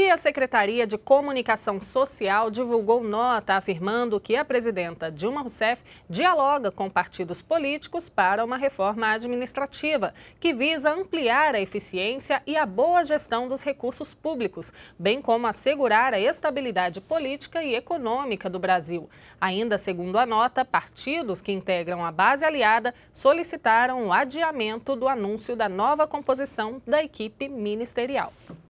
E a Secretaria de Comunicação Social divulgou nota afirmando que a presidenta Dilma Rousseff dialoga com partidos políticos para uma reforma administrativa que visa ampliar a eficiência e a boa gestão dos recursos públicos, bem como assegurar a estabilidade política e econômica do Brasil. Ainda segundo a nota, partidos que integram a base aliada solicitaram o adiamento do anúncio da nova composição da equipe ministerial.